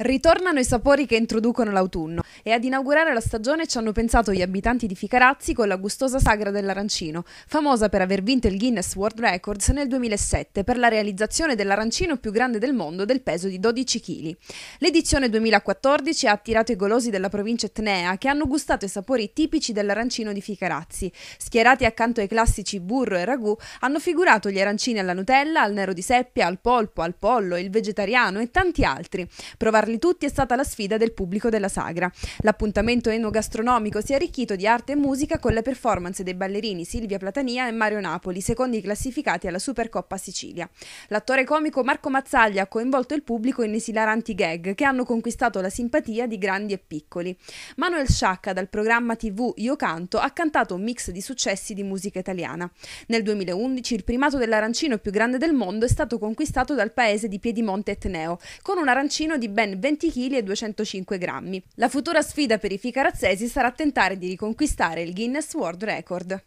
Ritornano i sapori che introducono l'autunno e ad inaugurare la stagione ci hanno pensato gli abitanti di Ficarazzi con la gustosa sagra dell'arancino, famosa per aver vinto il Guinness World Records nel 2007 per la realizzazione dell'arancino più grande del mondo del peso di 12 kg. L'edizione 2014 ha attirato i golosi della provincia etnea che hanno gustato i sapori tipici dell'arancino di Ficarazzi. Schierati accanto ai classici burro e ragù, hanno figurato gli arancini alla Nutella, al nero di seppia, al polpo, al pollo, il vegetariano e tanti altri. Provare ascoltarli tutti è stata la sfida del pubblico della sagra. L'appuntamento enogastronomico si è arricchito di arte e musica con le performance dei ballerini Silvia Platania e Mario Napoli, secondi classificati alla Supercoppa Sicilia. L'attore comico Marco Mazzaglia ha coinvolto il pubblico in esilaranti gag che hanno conquistato la simpatia di grandi e piccoli. Manuel Sciacca dal programma TV Io Canto ha cantato un mix di successi di musica italiana. Nel 2011 il primato dell'arancino più grande del mondo è stato conquistato dal paese di Piedimonte Etneo, con un arancino di ben 20 kg e 205 grammi. La futura sfida per i ficarazzesi sarà tentare di riconquistare il Guinness World Record.